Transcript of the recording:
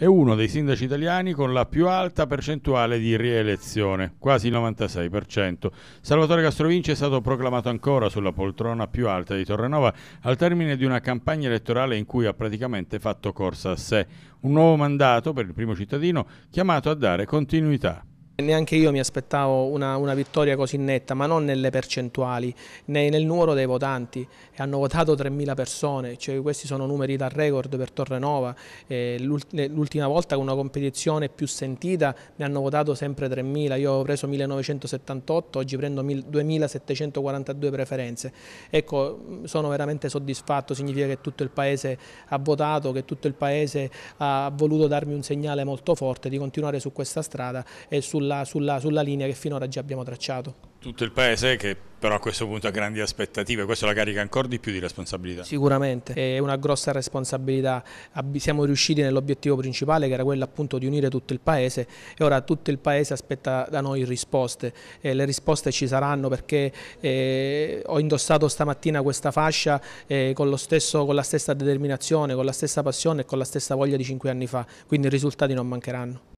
è uno dei sindaci italiani con la più alta percentuale di rielezione, quasi il 96%. Salvatore Castrovinci è stato proclamato ancora sulla poltrona più alta di Torrenova al termine di una campagna elettorale in cui ha praticamente fatto corsa a sé. Un nuovo mandato per il primo cittadino chiamato a dare continuità. Neanche io mi aspettavo una, una, vittoria così netta, ma non nelle percentuali, né nel numero dei votanti. Hanno votato 3.000 persone, cioè questi sono numeri da record per Torrenova. Eh, L'ultima volta con una competizione più sentita ne hanno votato sempre 3.000. Io ho preso 1.978, oggi prendo 2.742 preferenze. Ecco, sono veramente soddisfatto, significa che tutto il Paese ha votato, che tutto il Paese ha voluto darmi un segnale molto forte di continuare su questa strada e sulla sulla, sulla, sulla linea che finora già abbiamo tracciato tutto il paese che però a questo punto ha grandi aspettative, questo la carica ancora di più di responsabilità. Sicuramente, è una grossa responsabilità, siamo riusciti nell'obiettivo principale che era quello appunto di unire tutto il paese e ora tutto il paese aspetta da noi risposte, e le risposte ci saranno perché eh, ho indossato stamattina questa fascia eh, con, stesso, con la stessa determinazione, con la stessa passione e con la stessa voglia di cinque anni fa, quindi i risultati non mancheranno.